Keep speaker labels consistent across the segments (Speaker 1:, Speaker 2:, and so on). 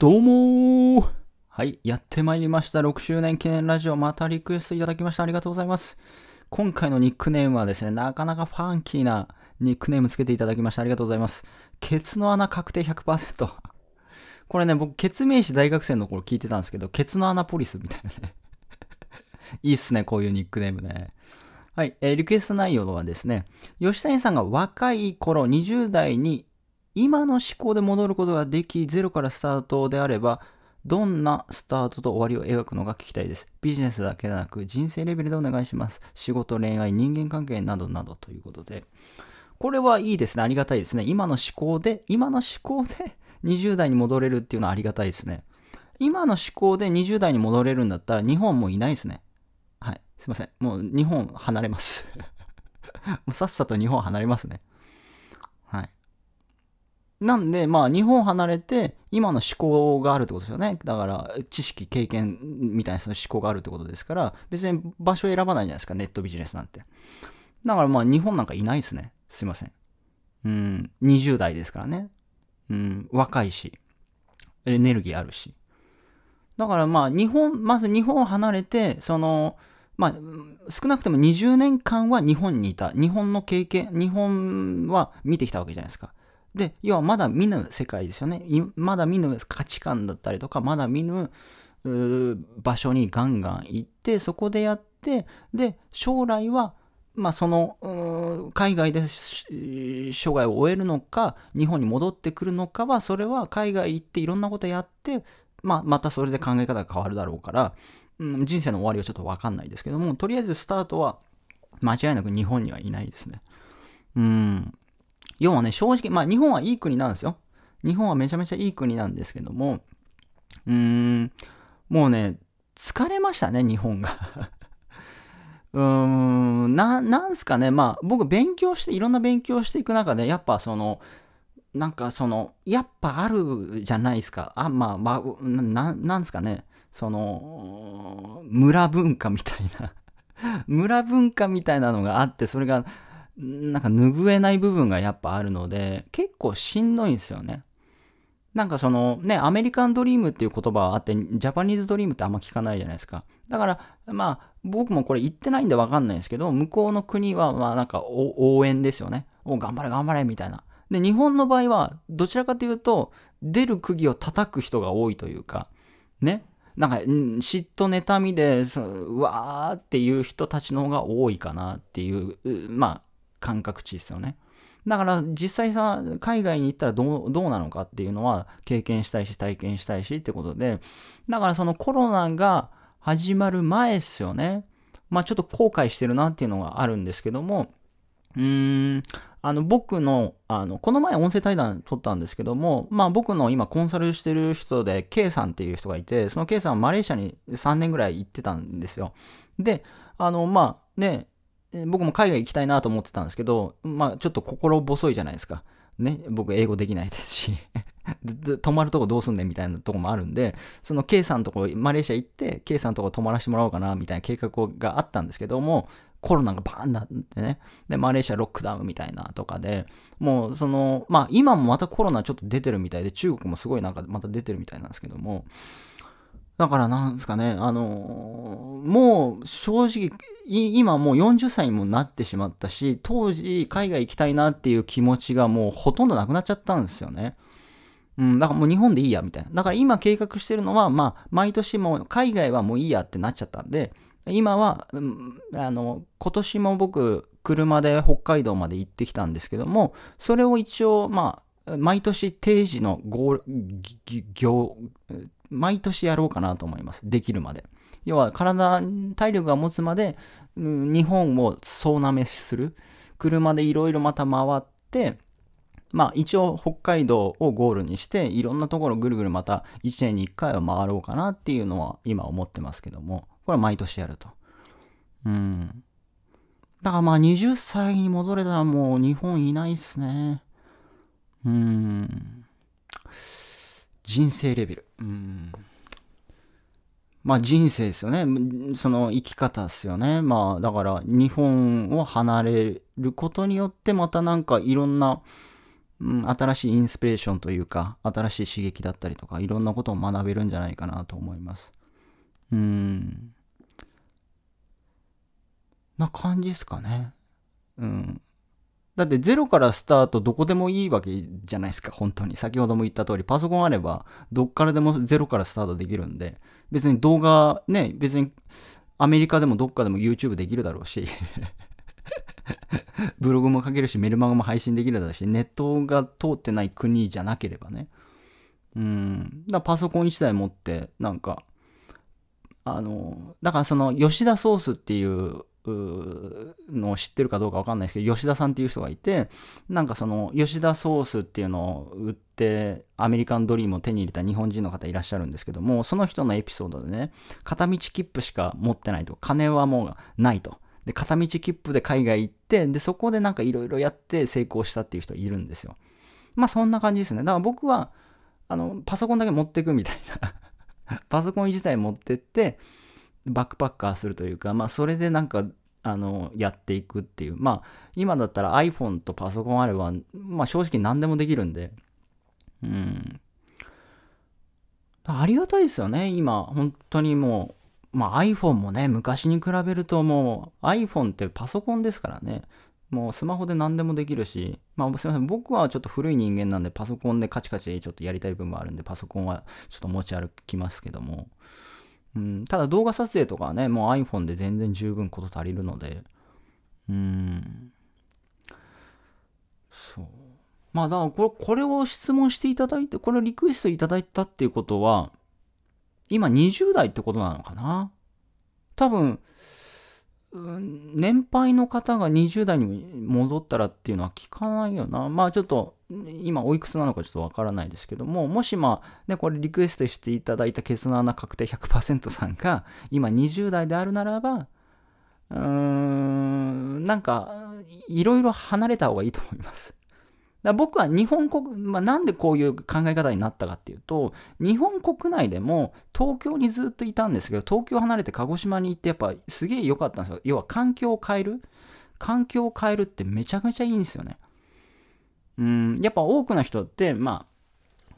Speaker 1: どうもーはい、やってまいりました。6周年記念ラジオ、またリクエストいただきました。ありがとうございます。今回のニックネームはですね、なかなかファンキーなニックネームつけていただきました。ありがとうございます。ケツの穴確定100%。これね、僕、ケツ名詞大学生の頃聞いてたんですけど、ケツの穴ポリスみたいなね。いいっすね、こういうニックネームね。はい、えー、リクエスト内容はですね、吉谷さんが若い頃、20代に今の思考で戻ることができ、ゼロからスタートであれば、どんなスタートと終わりを描くのが聞きたいです。ビジネスだけでなく人生レベルでお願いします。仕事、恋愛、人間関係などなどということで。これはいいですね。ありがたいですね。今の思考で、今の思考で20 代に戻れるっていうのはありがたいですね。今の思考で20代に戻れるんだったら日本もいないですね。はい。すいません。もう日本離れます もうさっさと日本離れますね。なんで、まあ、日本離れて、今の思考があるってことですよね。だから、知識、経験みたいなその思考があるってことですから、別に場所選ばないじゃないですか、ネットビジネスなんて。だから、まあ、日本なんかいないですね。すいません。うん、20代ですからね。うん、若いし、エネルギーあるし。だから、まあ、日本、まず日本を離れて、その、まあ、少なくとも20年間は日本にいた。日本の経験、日本は見てきたわけじゃないですか。で、要はまだ見ぬ世界ですよね。まだ見ぬ価値観だったりとか、まだ見ぬ場所にガンガン行って、そこでやって、で、将来は、まあ、その海外で生涯を終えるのか日本に戻ってくるのかはそれは海外行っていろんなことやって、まあ、またそれで考え方が変わるだろうから、うん、人生の終わりはちょっと分かんないですけどもとりあえずスタートは間違いなく日本にはいないですね。うん要はね、正直、まあ日本はいい国なんですよ。日本はめちゃめちゃいい国なんですけども、うーん、もうね、疲れましたね、日本が うーん、な、なんすかね、まあ僕勉強して、いろんな勉強していく中で、やっぱその、なんかその、やっぱあるじゃないですか。あ、まあ、まあ、な、なんすかね、その、村文化みたいな 村文化みたいなのがあって、それがなんか拭えない部分がやっぱあるので、結構しんどいんですよね。なんかそのね、アメリカンドリームっていう言葉はあって、ジャパニーズドリームってあんま聞かないじゃないですか。だから、まあ、僕もこれ言ってないんでわかんないですけど、向こうの国は、まあなんか応援ですよね。お、頑張れ頑張れみたいな。で、日本の場合は、どちらかというと、出る釘を叩く人が多いというか、ね。なんか、嫉妬、妬みで、うわーっていう人たちの方が多いかなっていう、まあ、感覚値ですよね。だから実際さ、海外に行ったらどうどうなのかっていうのは経験したいし体験したいしってことで、だからそのコロナが始まる前ですよね。まあちょっと後悔してるなっていうのがあるんですけども、うーん、あの僕の、あの、この前音声対談撮ったんですけども、まあ僕の今コンサルしてる人で K さんっていう人がいて、その K さんはマレーシアに3年ぐらい行ってたんですよ。で、あの、まあね、僕も海外行きたいなと思ってたんですけど、まあちょっと心細いじゃないですか。ね、僕英語できないですし 泊まるとこどうすんねんみたいなとこもあるんで、その K さんのとこ、マレーシア行って、K さんのとこ泊まらせてもらおうかなみたいな計画があったんですけども、コロナがバーンなってね、で、マレーシアロックダウンみたいなとかで、もうその、まあ今もまたコロナちょっと出てるみたいで、中国もすごいなんかまた出てるみたいなんですけども、だからなんですかね、あのー、もう正直、今もう40歳にもなってしまったし、当時海外行きたいなっていう気持ちがもうほとんどなくなっちゃったんですよね。うん、だからもう日本でいいや、みたいな。だから今計画してるのは、まあ、毎年もう海外はもういいやってなっちゃったんで、今は、うん、あの、今年も僕、車で北海道まで行ってきたんですけども、それを一応、まあ、毎年定時のゴール、毎年やろうかなと思います。できるまで。要は体、体力が持つまで、うん、日本を総なめする。車でいろいろまた回って、まあ一応北海道をゴールにして、いろんなところぐるぐるまた1年に1回は回ろうかなっていうのは今思ってますけども、これは毎年やると。うん。だからまあ20歳に戻れたらもう日本いないっすね。うん。人生レベル。うん。まあ人生ですよね。その生き方ですよね。まあだから日本を離れることによってまたなんかいろんな、うん、新しいインスピレーションというか、新しい刺激だったりとか、いろんなことを学べるんじゃないかなと思います。うん。な感じですかね。うん。だってゼロからスタートどこでもいいわけじゃないですか、本当に。先ほども言った通り、パソコンあれば、どっからでもゼロからスタートできるんで、別に動画ね、別にアメリカでもどっかでも YouTube できるだろうし ブログも書けるし、メルマガも配信できるだろうし、ネットが通ってない国じゃなければね。うん。だパソコン一台持って、なんか、あの、だからその吉田ソースっていうのを知ってるかどうか分かんないですけど吉田さんっていう人がいてなんかその吉田ソースっていうのを売ってアメリカンドリームを手に入れた日本人の方いらっしゃるんですけどもその人のエピソードでね片道切符しか持ってないと金はもうないとで片道切符で海外行ってでそこでなんかいろいろやって成功したっていう人いるんですよまあそんな感じですねだから僕はあのパソコンだけ持ってくみたいなパソコン自体持ってってバックパッカーするというか、まあ、それでなんか、あの、やっていくっていう。まあ、今だったら iPhone とパソコンあれば、まあ、正直何でもできるんで、うん。ありがたいですよね、今。本当にもう、まあ、iPhone もね、昔に比べるともう、iPhone ってパソコンですからね。もうスマホで何でもできるし、まあ、すみません、僕はちょっと古い人間なんで、パソコンでカチカチちょっとやりたい部分もあるんで、パソコンはちょっと持ち歩きますけども、うん、ただ動画撮影とかはね、もう iPhone で全然十分こと足りるので、うん。そう。まあ、だからこれ、これを質問していただいて、これをリクエストいただいたっていうことは、今20代ってことなのかな多分、年配の方が20代に戻ったらっていうのは聞かないよな。まあちょっと今おいくつなのかちょっとわからないですけども、もしまあ、ね、これリクエストしていただいたケツの穴確定100%さんが、今20代であるならば、うーん、なんか、いろいろ離れた方がいいと思います。だ僕は日本国、まあ、なんでこういう考え方になったかっていうと、日本国内でも東京にずっといたんですけど、東京離れて鹿児島に行ってやっぱすげえ良かったんですよ。要は環境を変える。環境を変えるってめちゃめちゃいいんですよね。うん、やっぱ多くの人って、まあ、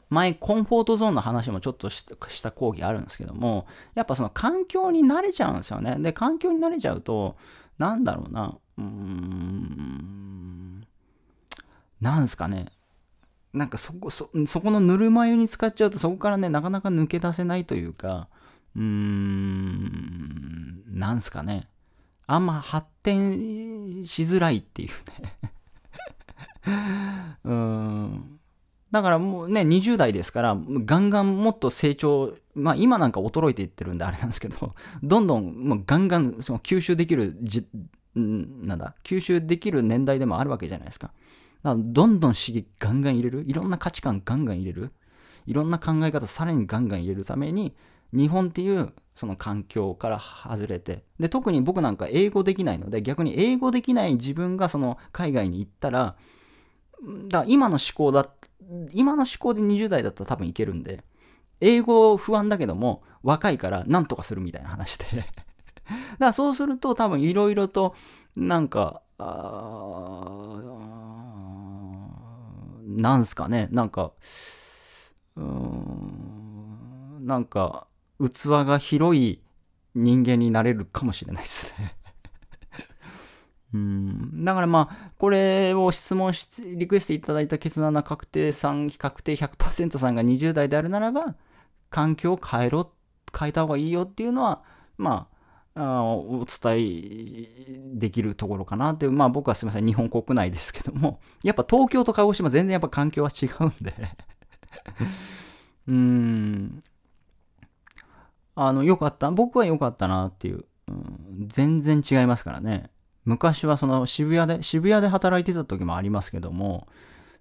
Speaker 1: 前コンフォートゾーンの話もちょっとした講義あるんですけども、やっぱその環境に慣れちゃうんですよね。で、環境に慣れちゃうと、なんだろうな、うーん、なんすかね。なんかそこ、そ、そこのぬるま湯に使っちゃうと、そこからね、なかなか抜け出せないというか、うーん、なんすかね。あんま発展しづらいっていうね だからもうね、20代ですから、ガンガンもっと成長、まあ今なんか衰えていってるんであれなんですけど、どんどんもうガンガンその吸収できるじ、なんだ、吸収できる年代でもあるわけじゃないですか。だからどんどん刺激ガンガン入れる、いろんな価値観ガンガン入れる、いろんな考え方さらにガンガン入れるために、日本っていうその環境から外れてで特に僕なんか英語できないので逆に英語できない自分がその海外に行ったらだから今の思考だ、今の思考で20代だったら多分いけるんで、英語不安だけども、若いからなんとかするみたいな話で だからそうすると多分いろいろと、なんか、なんすかね、なんか、うーん、なんか、器が広い人間になれるかもしれないですねうん、だからまあ、これを質問し、リクエストいただいた決断な確定さん、確定100%さんが20代であるならば、環境を変えろ、変えた方がいいよっていうのは、まあ、あお伝えできるところかなって、まあ僕はすみません、日本国内ですけども、やっぱ東京と鹿児島全然やっぱ環境は違うんでうーん、あの、良かった、僕は良かったなっていう、うん、全然違いますからね。昔はその渋谷で、渋谷で働いてた時もありますけども、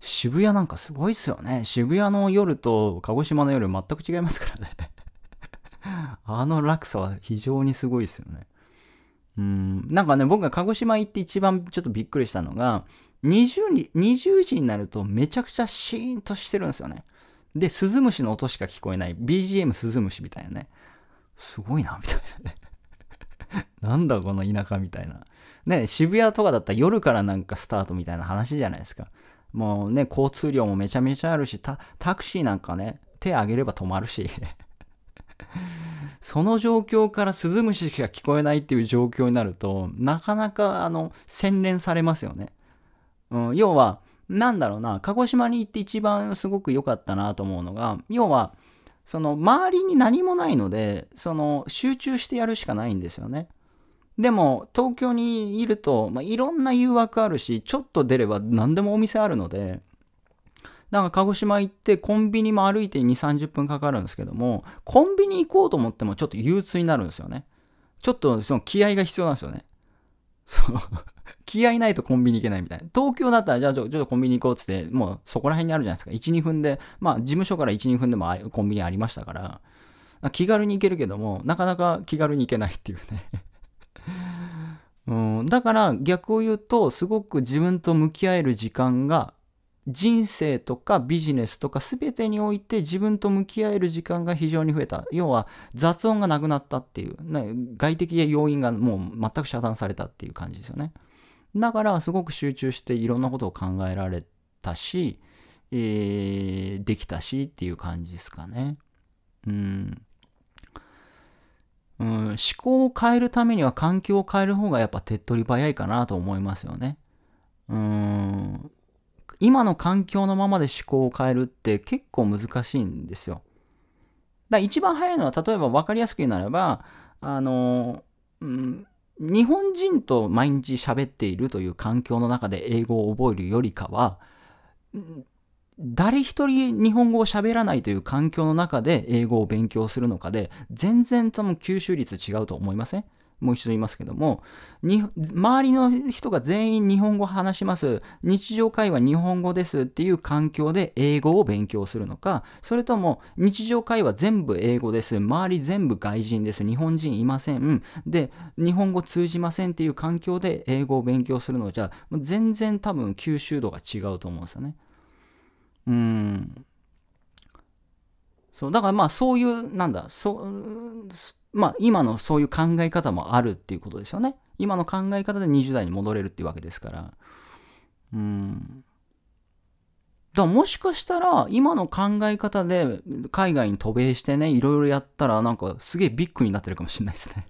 Speaker 1: 渋谷なんかすごいっすよね。渋谷の夜と鹿児島の夜全く違いますからね あの落差は非常にすごいですよね。うん、なんかね、僕が鹿児島行って一番ちょっとびっくりしたのが、20 ,20 時になるとめちゃくちゃシーンとしてるんですよね。で、鈴虫の音しか聞こえない。BGM 鈴虫みたいなね。すごいな、みたいなね なんだこの田舎みたいな。ね、渋谷とかだったら夜からなんかスタートみたいな話じゃないですか。もうね、交通量もめちゃめちゃあるし、タクシーなんかね、手あげれば止まるし。その状況からスズムシしか聞こえないっていう状況になると、なかなか、あの、洗練されますよね。うん、要は、なんだろうな、鹿児島に行って一番すごく良かったなと思うのが、要は、その、周りに何もないので、その、集中してやるしかないんですよね。でも、東京にいると、まあ、いろんな誘惑あるし、ちょっと出れば何でもお店あるので、だから鹿児島行ってコンビニも歩いて2、30分かかるんですけども、コンビニ行こうと思ってもちょっと憂鬱になるんですよね。ちょっとその気合が必要なんですよね。そう 気合ないとコンビニ行けないみたいな。東京だったら、じゃあちょっとコンビニ行こうっつって、もうそこら辺にあるじゃないですか。1、2分で、まあ事務所から1、2分でもコンビニありましたから、気軽に行けるけども、なかなか気軽に行けないっていうねうん、だから逆を言うとすごく自分と向き合える時間が人生とかビジネスとか全てにおいて自分と向き合える時間が非常に増えた要は雑音がなくなったっていう外的要因がもう全く遮断されたっていう感じですよねだからすごく集中していろんなことを考えられたし、えー、できたしっていう感じですかねうんうん、思考を変えるためには環境を変える方がやっぱ手っ取り早いかなと思いますよね。うん今の環境のままで思考を変えるって結構難しいんですよ。だ一番早いのは例えば分かりやすく言うならばあの、うん、日本人と毎日喋っているという環境の中で英語を覚えるよりかは誰一人日本語を喋らないという環境の中で英語を勉強するのかで、全然多分吸収率違うと思いませんもう一度言いますけども、周りの人が全員日本語話します。日常会話日本語ですっていう環境で英語を勉強するのか、それとも日常会話全部英語です。周り全部外人です。日本人いません。で、日本語通じませんっていう環境で英語を勉強するのじゃ、全然多分吸収度が違うと思うんですよね。うん。そう、だからまあそういう、なんだ、そう、まあ今のそういう考え方もあるっていうことですよね。今の考え方で20代に戻れるっていうわけですから。うん。だからもしかしたら今の考え方で海外に渡米してね、いろいろやったらなんかすげえビッグになってるかもしれないですね。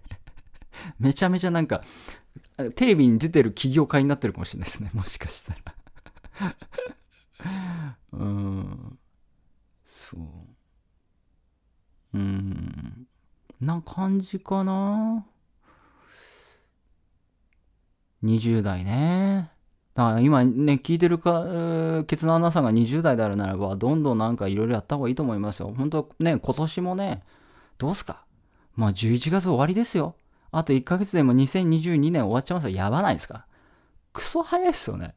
Speaker 1: めちゃめちゃなんかテレビに出てる起業家になってるかもしれないですね。もしかしたらうんそううんな感じかな20代ねだから今ね、聞いてるか、ケツのアナさんが20代であるならば、どんどんなんかいろいろやった方がいいと思いますよ。本当ね、今年もね、どうすかまあ11月終わりですよ。あと1ヶ月でも2022年終わっちゃいますよ。やばないですかクソ早いっすよね。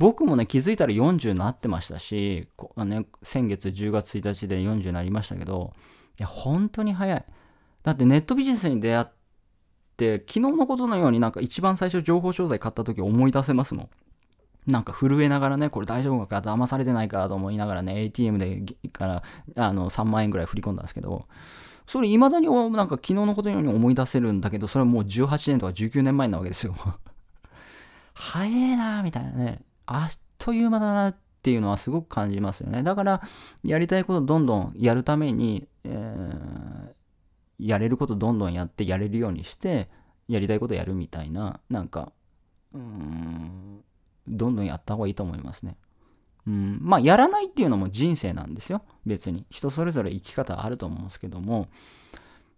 Speaker 1: 僕もね、気づいたら40になってましたし、ね、先月10月1日で40になりましたけど、いや、本当に早い。だってネットビジネスに出会って、昨日のことのようになんか一番最初情報商材買った時思い出せますもん。なんか震えながらね、これ大丈夫か、騙されてないかと思いながらね、ATM でからあの3万円ぐらい振り込んだんですけど、それ未だになんか昨日のことのように思い出せるんだけど、それはもう18年とか19年前なわけですよ。早えなみたいなね。あっという間だなっていうのはすごく感じますよね。だから、やりたいことどんどんやるために、えー、やれることどんどんやって、やれるようにして、やりたいことやるみたいな、なんか、うん、どんどんやった方がいいと思いますね。うん、まあ、やらないっていうのも人生なんですよ。別に。人それぞれ生き方あると思うんですけども、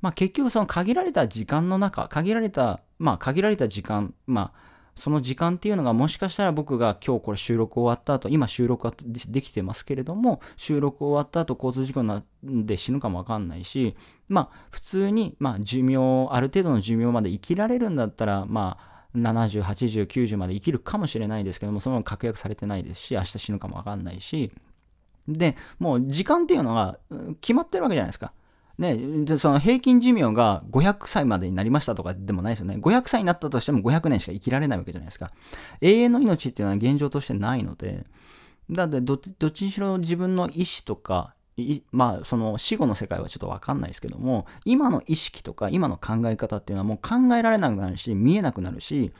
Speaker 1: まあ、結局その限られた時間の中、限られた、まあ、限られた時間、まあ、その時間っていうのがもしかしたら僕が今日これ収録終わった後、今収録はできてますけれども、収録終わった後交通事故でな死ぬかもわかんないし、まあ普通に、まあ寿命、ある程度の寿命まで生きられるんだったら、まあ70、80、90まで生きるかもしれないですけども、そのまま確約されてないですし、明日死ぬかもわかんないし、で、もう時間っていうのが決まってるわけじゃないですか。ね、その平均寿命が500歳までになりましたとかでもないですよね。500歳になったとしても500年しか生きられないわけじゃないですか。永遠の命っていうのは現状としてないので、だってどっちどっちにしろ自分の意思とか、まあその死後の世界はちょっとわかんないですけども、今の意識とか今の考え方っていうのはもう考えられなくなるし、見えなくなるし、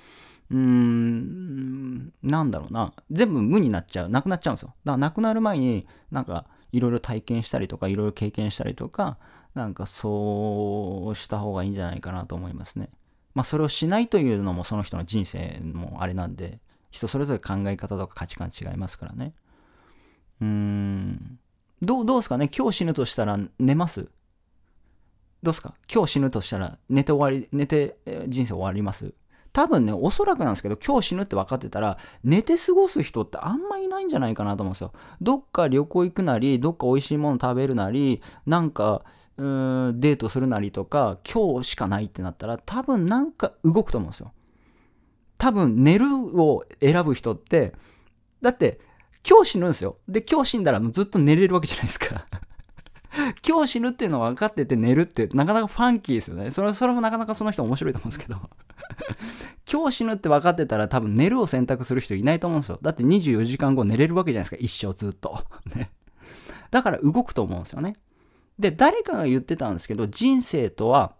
Speaker 1: うーん、なんだろうな、全部無になっちゃう、なくなっちゃうんですよ。だからなくなる前に、なんか、いろいろ体験したりとか、いろいろ経験したりとか、なんかそうした方がいいんじゃないかなと思いますね。まあそれをしないというのもその人の人生もあれなんで、人それぞれ考え方とか価値観違いますからね。うーん。どう、どうすかね今日死ぬとしたら寝ますどうすか今日死ぬとしたら寝て終わり、寝て、人生終わります多分ね、おそらくなんですけど、今日死ぬって分かってたら、寝て過ごす人ってあんまいないんじゃないかなと思うんですよ。どっか旅行行くなり、どっか美味しいもの食べるなり、なんか、うーんデートするなりとか今日しかないってなったら多分なんか動くと思うんですよ多分寝るを選ぶ人ってだって今日死ぬんですよで今日死んだらもうずっと寝れるわけじゃないですか 今日死ぬっていうのは分かってて寝るってなかなかファンキーですよねそれそれもなかなかその人面白いと思うんですけど 今日死ぬって分かってたら多分寝るを選択する人いないと思うんですよだって24時間後寝れるわけじゃないですか一生ずっと ねだから動くと思うんですよねで、誰かが言ってたんですけど、人生とは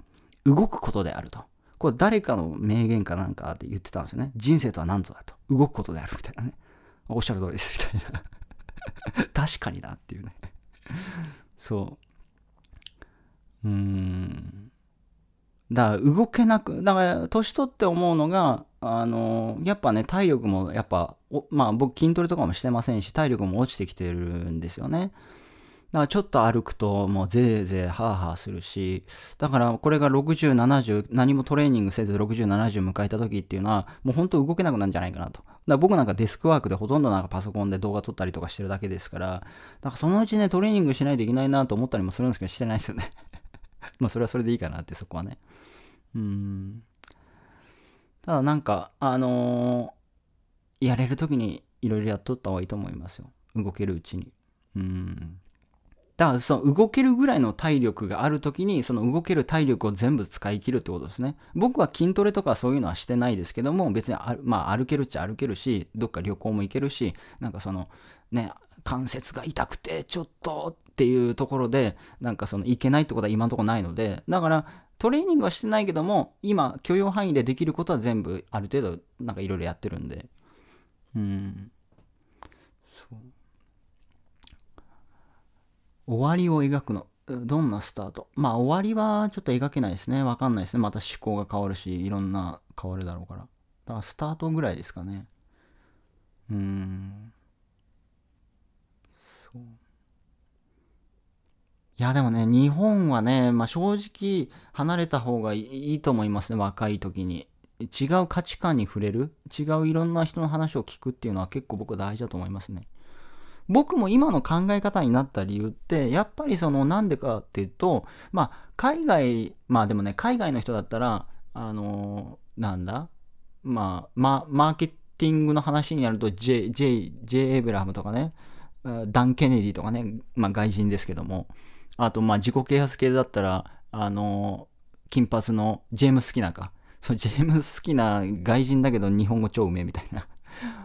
Speaker 1: 動くことであると。これ誰かの名言かなんかって言ってたんですよね。人生とは何ぞだと。動くことであるみたいなね。おっしゃる通りです、みたいな。確かになっていうね。そう。うーん。だから動けなく、だから年取って思うのが、あのやっぱね、体力もやっぱ、まあ僕筋トレとかもしてませんし、体力も落ちてきてるんですよね。だからちょっと歩くともうぜいぜいハーハーするし、だからこれが60、70、何もトレーニングせず60、70迎えた時っていうのは、もう本当動けなくなるんじゃないかなと。だ僕なんかデスクワークでほとんどなんかパソコンで動画撮ったりとかしてるだけですから、だからそのうちね、トレーニングしないといけないなと思ったりもするんですけど、してないですよね まあそれはそれでいいかなって、そこはね。うん。ただなんか、あのー、やれる時にいろいろやっとった方がいいと思いますよ。動けるうちに。うん。だからその動けるぐらいの体力がある時にその動ける体力を全部使い切るってことですね。僕は筋トレとかそういうのはしてないですけども別にまあ、歩けるっちゃ歩けるしどっか旅行も行けるしなんかそのね関節が痛くてちょっとっていうところでなんかその行けないってことは今のところないのでだからトレーニングはしてないけども今許容範囲でできることは全部ある程度なんかいろいろやってるんでうん。終わりを描くの。どんなスタートまあ終わりはちょっと描けないですね。わかんないですね。また思考が変わるし、いろんな変わるだろうから。だからスタートぐらいですかね。うーん。そう。いやでもね、日本はね、まあ正直離れた方がいいと思いますね。若い時に。違う価値観に触れる違ういろんな人の話を聞くっていうのは結構僕大事だと思いますね。僕も今の考え方になった理由って、やっぱりそのなんでかっていうと、まあ海外、まあでもね、海外の人だったら、あのー、なんだ、まあ、ま、マーケティングの話になると J、J、J エイブラムとかね、ダン・ケネディとかね、まあ外人ですけども、あとまあ自己啓発系だったら、あのー、金髪のジェームス・キナか。そう、ジェームス・キナ外人だけど日本語超うめえみたいな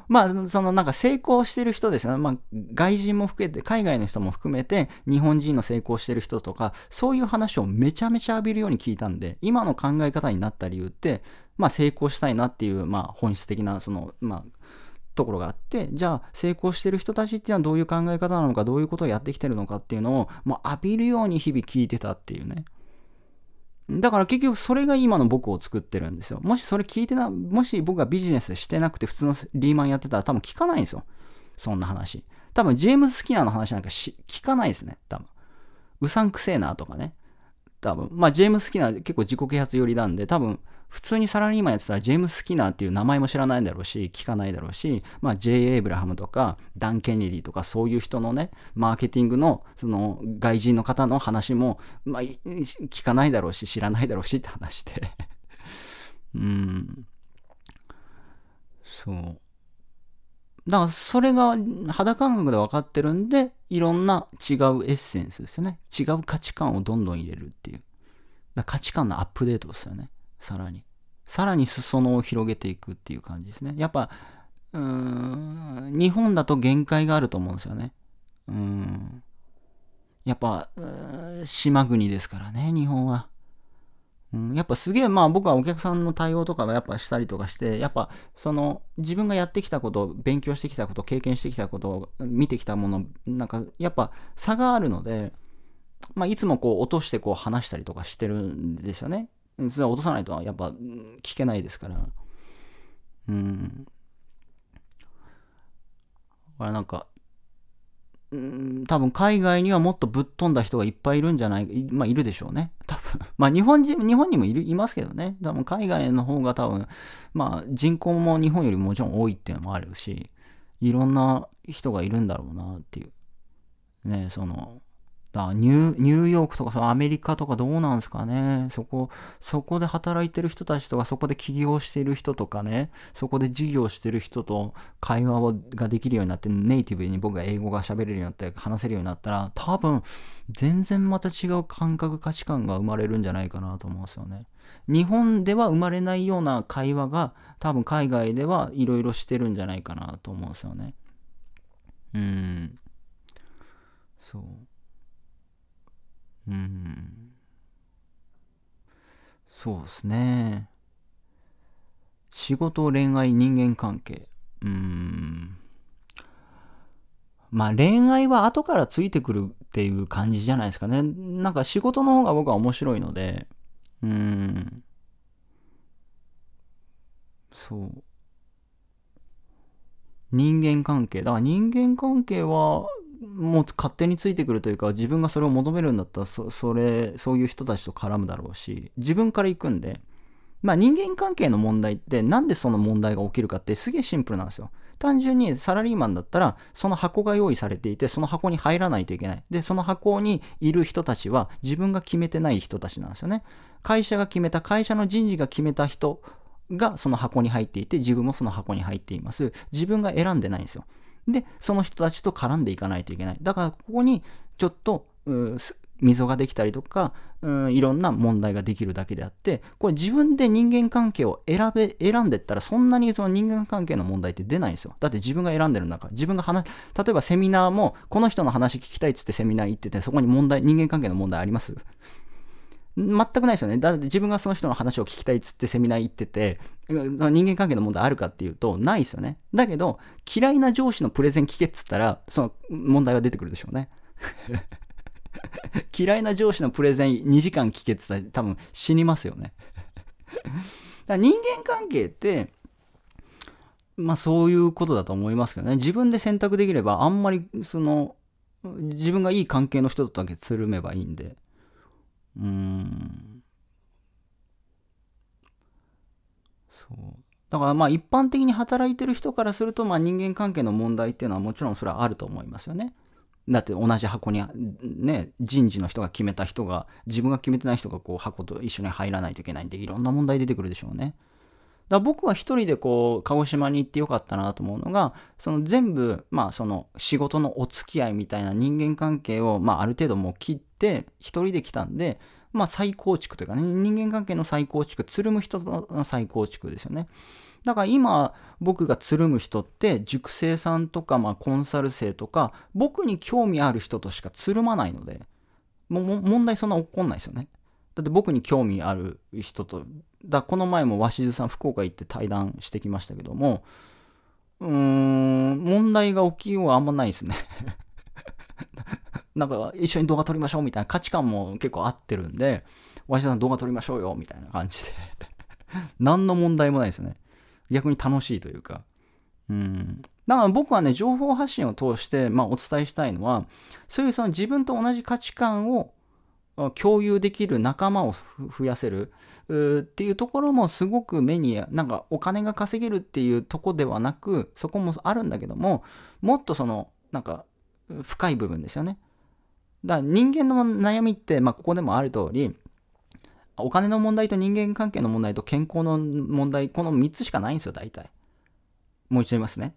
Speaker 1: まあ、そのなんか成功してる人ですね。まあ、外人も含めて、海外の人も含めて、日本人の成功してる人とか、そういう話をめちゃめちゃ浴びるように聞いたんで、今の考え方になった理由って、まあ、成功したいなっていう、まあ、本質的な、その、まあ、ところがあってじゃあ成功してる人たちっていうのはどういう考え方なのかどういうことをやってきてるのかっていうのをもう浴びるように日々聞いてたっていうねだから結局それが今の僕を作ってるんですよ。もしそれ聞いてな、もし僕がビジネスしてなくて普通のリーマンやってたら多分聞かないんですよ。そんな話。多分ジェームズ・スキナーの話なんかし聞かないですね。多分。うさんくせえなとかね。多分。まあジェームズ・スキナー結構自己啓発寄りなんで多分普通にサラリーマンやってたらジェームス・スキナーっていう名前も知らないだろうし、聞かないだろうし、まあ、J. エイブラハムとか、ダン・ケネディとか、そういう人のね、マーケティングの、その、外人の方の話も、まあ、聞かないだろうし、知らないだろうしって話して うん。そう。だからそれが肌感覚で分かってるんで、いろんな違うエッセンスですよね。違う価値観をどんどん入れるっていう。価値観のアップデートですよね。さらに。さらに裾野を広げていくっていう感じですね。やっぱ、うん、日本だと限界があると思うんですよね。うん。やっぱ、島国ですからね、日本は。うん、やっぱすげえ、まあ僕はお客さんの対応とかがやっぱしたりとかして、やっぱその自分がやってきたこと、勉強してきたこと、経験してきたこと、見てきたもの、なんかやっぱ差があるので、まあいつもこう落としてこう話したりとかしてるんですよね。それは落とさないとはやっぱ聞けないですから。うん。だからなんか、うん、多分海外にはもっとぶっ飛んだ人がいっぱいいるんじゃないか、まあいるでしょうね。多分。まあ日本人、日本にもいるいますけどね。多分海外の方が多分、まあ人口も日本よりもちろん多いっていうのもあるし、いろんな人がいるんだろうなっていう。ね、その、だニューヨークとかそのアメリカとかどうなんすかね。そこ、そこで働いてる人たちとか、そこで起業してる人とかね、そこで事業してる人と会話をができるようになって、ネイティブに僕が英語が喋れるようになって、話せるようになったら、多分、全然また違う感覚、価値観が生まれるんじゃないかなと思うんですよね。日本では生まれないような会話が、多分海外ではいろいろしてるんじゃないかなと思うんですよね。うん。そう。うん。そうですね。仕事、恋愛、人間関係。うん。まあ恋愛は後からついてくるっていう感じじゃないですかね。なんか仕事の方が僕は面白いので、うん。そう。人間関係。だから人間関係はもう勝手についてくるというか自分がそれを求めるんだったらそそれそういう人たちと絡むだろうし自分から行くんでまあ人間関係の問題ってなんでその問題が起きるかってすげえシンプルなんですよ単純にサラリーマンだったらその箱が用意されていてその箱に入らないといけないでその箱にいる人たちは自分が決めてない人たちなんですよね会社が決めた会社の人事が決めた人がその箱に入っていて自分もその箱に入っています自分が選んでないんですよで、その人たちと絡んでいかないといけない。だからここにちょっと、溝ができたりとか、うん、いろんな問題ができるだけであって、これ自分で人間関係を選べ、選んでったらそんなにその人間関係の問題って出ないんですよ。だって自分が選んでる中、自分が話、例えばセミナーも、この人の話聞きたいっつってセミナー行ってて、そこに問題、人間関係の問題あります全くないですよね。だって自分がその人の話を聞きたいっつってセミナー行ってて、人間関係の問題あるかっていうと、ないですよね。だけど、嫌いな上司のプレゼン聞けっつったら、その問題は出てくるでしょうね。嫌いな上司のプレゼン2時間聞けっつったら多分死にますよね。だ人間関係って、まあそういうことだと思いますけどね。自分で選択できれば、あんまりその、自分がいい関係の人とだけつるめばいいんで。そうだからまあ一般的に働いてる人からするとまあ人間関係の問題っていうのはもちろんそれはあると思いますよね。だって同じ箱にね人事の人が決めた人が自分が決めてない人がこう箱と一緒に入らないといけないんでいろんな問題出てくるでしょうね。だ僕は一人でこう鹿児島に行ってよかったなと思うのがその全部まあその仕事のお付き合いみたいな人間関係をまあある程度もう切っ、一人で来たんで、まあ、再構築というかね、人間関係の再構築、つるむ人の再構築ですよね。だから今、僕がつるむ人って、塾生さんとか、まあ、コンサル生とか、僕に興味ある人としかつるまないので、もう問題そんな起こんないですよね。だって僕に興味ある人と、だこの前も鷲津さん、福岡行って対談してきましたけども、うーん、問題が起きようはあんまないですねなんか一緒に動画撮りましょうみたいな価値観も結構合ってるんで、わしさん動画撮りましょうよみたいな感じで 何の問題もないですよね。逆に楽しいというか。うん。だから僕はね、情報発信を通して、まあ、お伝えしたいのは、そういうその自分と同じ価値観を共有できる仲間を増やせるっていうところもすごく目になんかお金が稼げるっていうとこではなくそこもあるんだけどももっとそのなんか深い部分ですよねだから人間の悩みって、まあ、ここでもある通り、お金の問題と人間関係の問題と健康の問題、この3つしかないんですよ、大体。もう一度言いますね。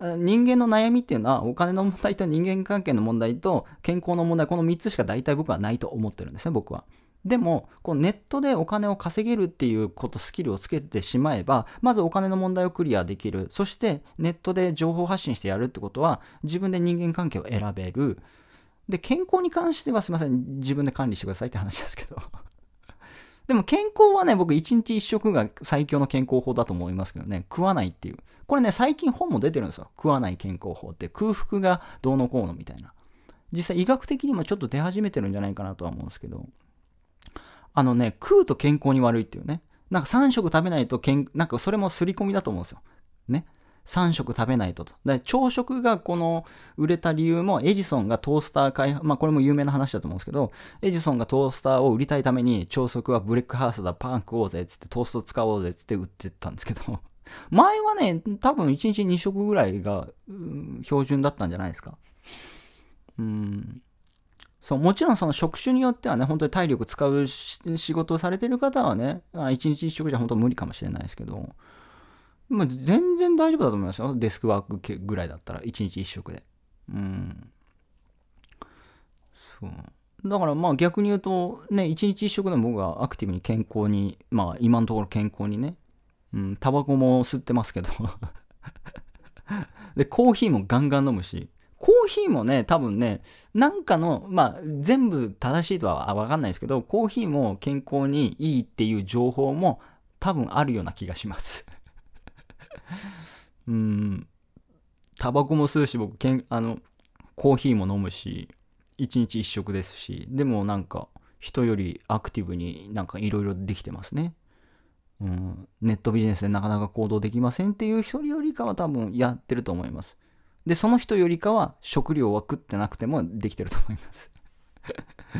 Speaker 1: 人間の悩みっていうのは、お金の問題と人間関係の問題と健康の問題、この3つしか大体僕はないと思ってるんですね、僕は。でも、このネットでお金を稼げるっていうこと、スキルをつけてしまえば、まずお金の問題をクリアできる。そして、ネットで情報発信してやるってことは、自分で人間関係を選べる。で、健康に関してはすいません、自分で管理してくださいって話ですけど。でも健康はね、僕一日一食が最強の健康法だと思いますけどね、食わないっていう。これね、最近本も出てるんですよ。食わない健康法って、空腹がどうのこうのみたいな。実際医学的にもちょっと出始めてるんじゃないかなとは思うんですけど、あのね、食うと健康に悪いっていうね。なんか3食食べないとけん、なんかそれも刷り込みだと思うんですよ。ね。3食食べないとと。で朝食がこの売れた理由もエジソンがトースター開発、まあこれも有名な話だと思うんですけど、エジソンがトースターを売りたいために朝食はブレックハウスだ、パン食おうぜっつってトースト使おうぜっつって売ってたんですけど、前はね、多分1日2食ぐらいが、うん、標準だったんじゃないですか。うん。そう、もちろんその職種によってはね、本当に体力使う仕事をされてる方はね、1日1食じゃ本当無理かもしれないですけど、まあ、全然大丈夫だと思いますよ。デスクワークぐらいだったら、1日1食で。うん。そう。だからまあ逆に言うと、ね、1日1食でも僕はアクティブに健康に、まあ今のところ健康にね、うん、タバコも吸ってますけど で、コーヒーもガンガン飲むし、コーヒーもね、多分ね、なんかの、まあ、全部正しいとはわかんないですけど、コーヒーも健康にいいっていう情報も多分あるような気がしますうんタバコも吸うし僕けんあのコーヒーも飲むし一日一食ですしでもなんか人よりアクティブになんかいろいろできてますね、うん、ネットビジネスでなかなか行動できませんっていう人よりかは多分やってると思いますでその人よりかは食料は食ってなくてもできてると思います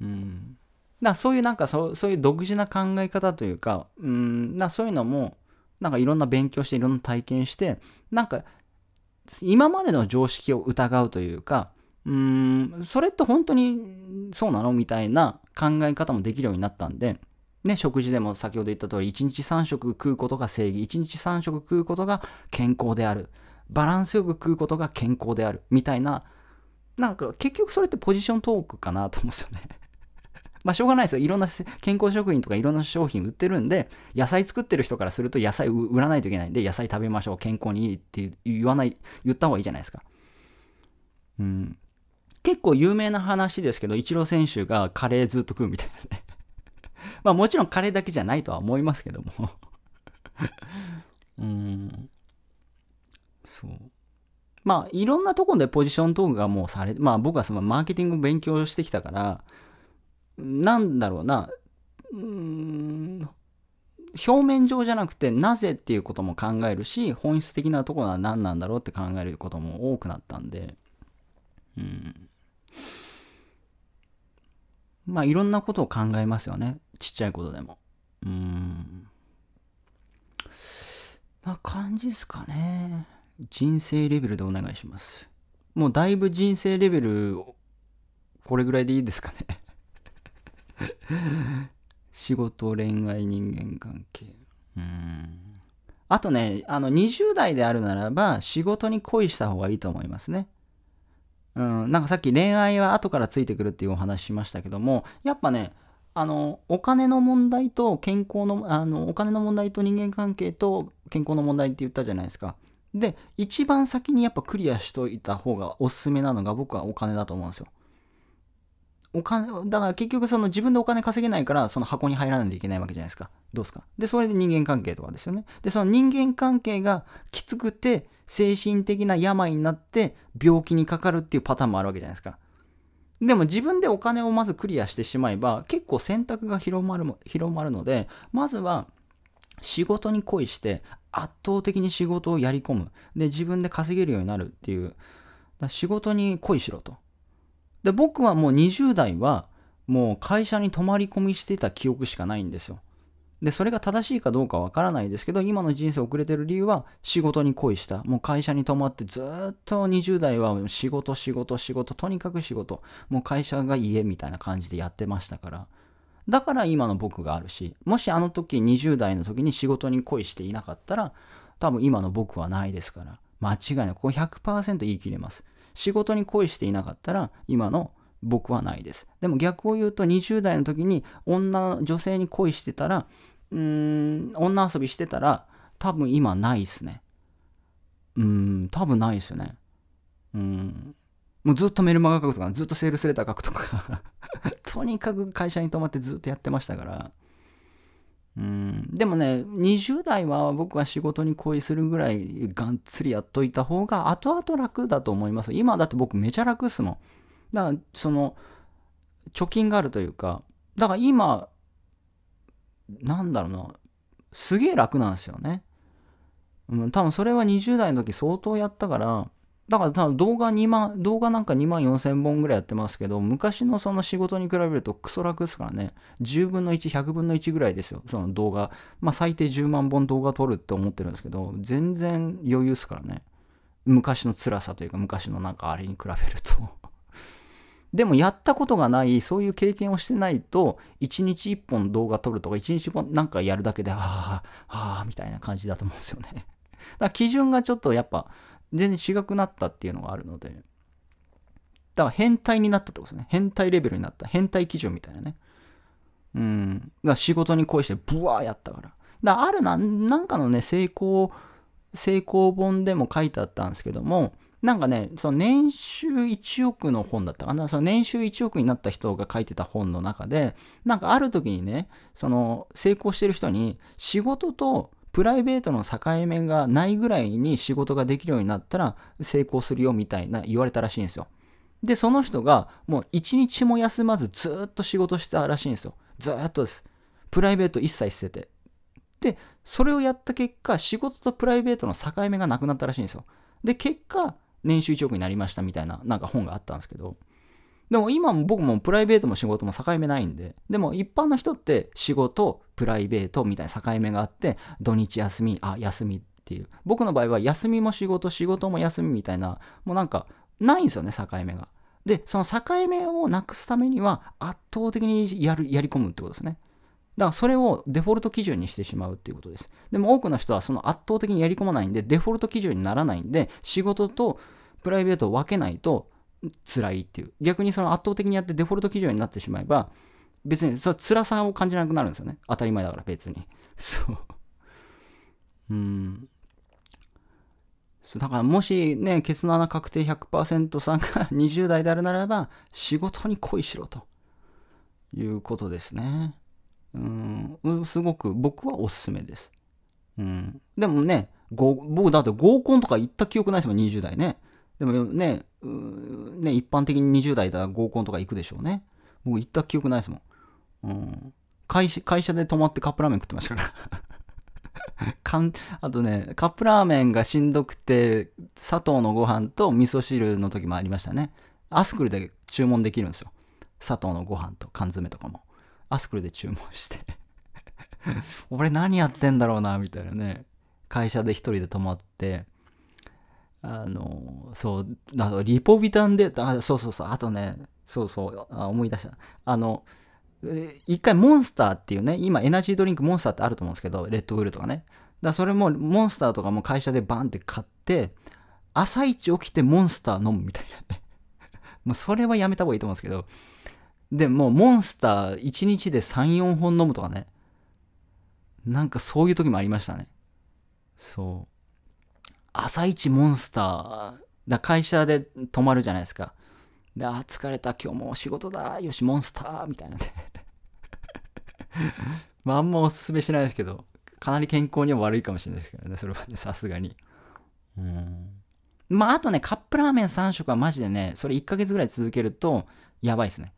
Speaker 1: うんだそういうなんかそうそういう独自な考え方というかうんそういうのもなんかいろんな勉強していろんな体験して、なんか今までの常識を疑うというか、うーん、それって本当にそうなのみたいな考え方もできるようになったんで、ね、食事でも先ほど言った通り、1日3食食うことが正義、1日3食食うことが健康である、バランスよく食うことが健康である、みたいな、なんか結局それってポジショントークかなと思うんですよねまあ、しょうがないですよ。いろんな健康食品とかいろんな商品売ってるんで、野菜作ってる人からすると野菜売らないといけないんで、野菜食べましょう、健康にいいって言わない、言った方がいいじゃないですか。うん。結構有名な話ですけど、イチロー選手がカレーずっと食うみたいなね。まあもちろんカレーだけじゃないとは思いますけども うん。そう。まあいろんなところでポジショントークがもうされて、まあ僕はそのマーケティングを勉強してきたから、なんだろうな、うーん、表面上じゃなくてなぜっていうことも考えるし、本質的なところは何なんだろうって考えることも多くなったんで、うん。まあいろんなことを考えますよね。ちっちゃいことでも。うん。な感じですかね。人生レベルでお願いします。もうだいぶ人生レベル、これぐらいでいいですかね。仕事、恋愛、人間関係。うん。あとね、あの、20代であるならば、仕事に恋した方がいいと思いますね。うん、なんかさっき恋愛は後からついてくるっていうお話しましたけども、やっぱね、あの、お金の問題と健康の、あの、お金の問題と人間関係と健康の問題って言ったじゃないですか。で、一番先にやっぱクリアしといた方がおすすめなのが僕はお金だと思うんですよ。お金、だから結局その自分でお金稼げないからその箱に入らないといけないわけじゃないですか。どうですかで、それで人間関係とかですよね。で、その人間関係がきつくて精神的な病になって病気にかかるっていうパターンもあるわけじゃないですか。でも自分でお金をまずクリアしてしまえば結構選択が広まるも広まるので、まずは仕事に恋して圧倒的に仕事をやり込む。で、自分で稼げるようになるっていう。だ仕事に恋しろと。で僕はもう20代はもう会社に泊まり込みしてた記憶しかないんですよ。で、それが正しいかどうかわからないですけど、今の人生遅れてる理由は仕事に恋した。もう会社に泊まってずっと20代は仕事、仕事、仕事、とにかく仕事。もう会社が家みたいな感じでやってましたから。だから今の僕があるし、もしあの時20代の時に仕事に恋していなかったら、多分今の僕はないですから。間違いなく、ここ100%言い切れます。仕事に恋していなかったら今の僕はないです。でも逆を言うと20代の時に女、女性に恋してたら、うん、女遊びしてたら多分今ないですね。うーん、多分ないですよね。うん。もうずっとメルマガ書くとか、ずっとセールスレター書くとか とにかく会社に泊まってずっとやってましたから、うん、でもね20代は僕は仕事に恋するぐらいがっつりやっといた方が後々楽だと思います今だって僕めちゃ楽っすもんだからその貯金があるというかだから今なんだろうなすげえ楽なんですよね、うん、多分それは20代の時相当やったからだから多分動画2万、動画なんか2万4千本ぐらいやってますけど、昔のその仕事に比べるとクソ楽ですからね、10分の1、100分の1ぐらいですよ、その動画。まあ最低10万本動画撮るって思ってるんですけど、全然余裕ですからね。昔の辛さというか、昔のなんかあれに比べると でもやったことがない、そういう経験をしてないと、1日1本動画撮るとか、1日本なんかやるだけで、はあ、はあ、みたいな感じだと思うんですよねだから基準がちょっとやっぱ、全然違くなったっていうのがあるので、だから変態になったってことですね。変態レベルになった。変態基準みたいなね。うん。だから仕事に恋してブワーやったから。だからあるな、なんかのね、成功、成功本でも書いてあったんですけども、なんかね、その年収1億の本だったかな、その年収1億になった人が書いてた本の中で、なんかある時にね、その成功してる人に仕事とプライベートの境目がないぐらいに仕事ができるようになったら成功するよみたいな言われたらしいんですよ。で、その人がもう一日も休まずずっと仕事してたらしいんですよ。ずっとです。プライベート一切捨てて。で、それをやった結果、仕事とプライベートの境目がなくなったらしいんですよ。で、結果、年収1億になりましたみたいな、なんか本があったんですけど、でも今も僕もプライベートも仕事も境目ないんで、でも一般の人って仕事、プライベートみたいな境目があって、土日休み、あ、休みっていう。僕の場合は休みも仕事、仕事も休みみたいな、もうなんかないんですよね、境目が。で、その境目をなくすためには圧倒的にやるやり込むってことですね。だからそれをデフォルト基準にしてしまうっていうことです。でも多くの人はその圧倒的にやり込まないんで、デフォルト基準にならないんで、仕事とプライベートを分けないと、辛いっていう。逆にその圧倒的にやってデフォルト基準になってしまえば、別にそ辛さを感じなくなるんですよね。当たり前だから別に。そう。うん。そうだからもしね、ケツの穴確定100%さんが20 代であるならば、仕事に恋しろということですね。うん、すごく僕はおすすめです。うん。でもね、僕だって合コンとか行った記憶ないですもん、20代ね。でもね、ね、一般的に20代だ合コンとか行くでしょうね。僕行った記憶ないですもん。うん、会会社で泊まってカップラーメン食ってましたから かん。あとね、カップラーメンがしんどくて、砂糖のご飯と味噌汁の時もありましたね。アスクルで注文できるんですよ。砂糖のご飯と缶詰とかも。アスクルで注文して 俺何やってんだろうな、みたいなね。会社で一人で泊まって、あの、そう、あとリポビタンで、あ、そうそうそう、あとね、そうそう、あ思い出した。あの、一回モンスターっていうね、今エナジードリンクモンスターってあると思うんですけど、レッドブルとかね。だそれもモンスターとかも会社でバンって買って、朝一起きてモンスター飲むみたいなね。も うそれはやめた方がいいと思うんですけど。で、もモンスター1日で3、4本飲むとかね。なんかそういう時もありましたね。そう。朝一モンスター、だ会社で泊まるじゃないですか。で、あ、疲れた、今日も仕事だ、よし、モンスター、みたいなんで まあ、あんまおすすめしないですけど、かなり健康には悪いかもしれないですけどね、それはね、さすがに。うん。まあ、あとね、カップラーメン3食はマジでね、それ1ヶ月ぐらい続けると、やばいですね。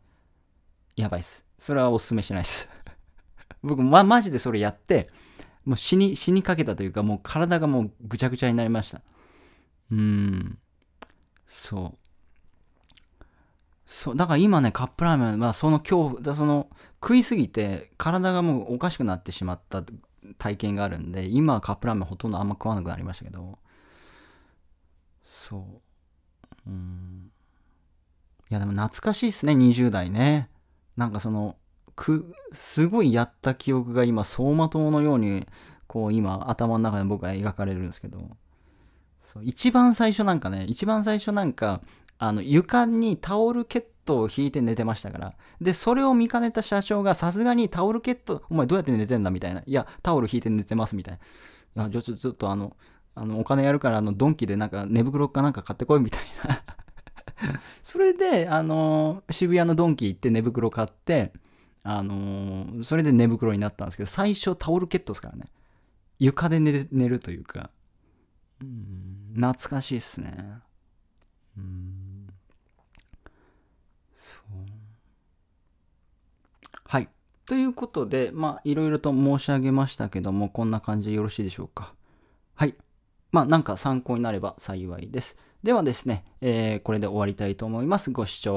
Speaker 1: やばいです。それはおすすめしないです僕、ま、マジでそれやって、もう死に、死にかけたというか、もう体がもうぐちゃぐちゃになりました。うん。そう。そう、だから今ね、カップラーメンはその恐怖、その食いすぎて体がもうおかしくなってしまった体験があるんで、今はカップラーメンほとんどあんま食わなくなりましたけど、そう。うん。いや、でも懐かしいっすね、20代ね。なんかその、く、すごいやった記憶が今、走馬灯のように、こう今、頭の中で僕は描かれるんですけど、そう一番最初なんかね、一番最初なんか、あの、床にタオルケットを引いて寝てましたから。で、それを見かねた社長が、さすがにタオルケット、お前どうやって寝てんだみたいな。いや、タオル引いて寝てますみたいな。いや、ちょ、ちょ、ちょっとあの、あの、お金やるから、あの、ドンキでなんか寝袋かなんか買ってこいみたいなそれで、あの渋谷のドンキ行って寝袋買って、あのー、それで寝袋になったんですけど、最初タオルケットですからね。床で寝寝るというか、うん、懐かしいっすね。うん。そう。はい。ということで、まあ、いろいろと申し上げましたけども、こんな感じでよろしいでしょうか。はい。まあ、なんか参考になれば幸いです。ではですね、えー、これで終わりたいと思います。ご視聴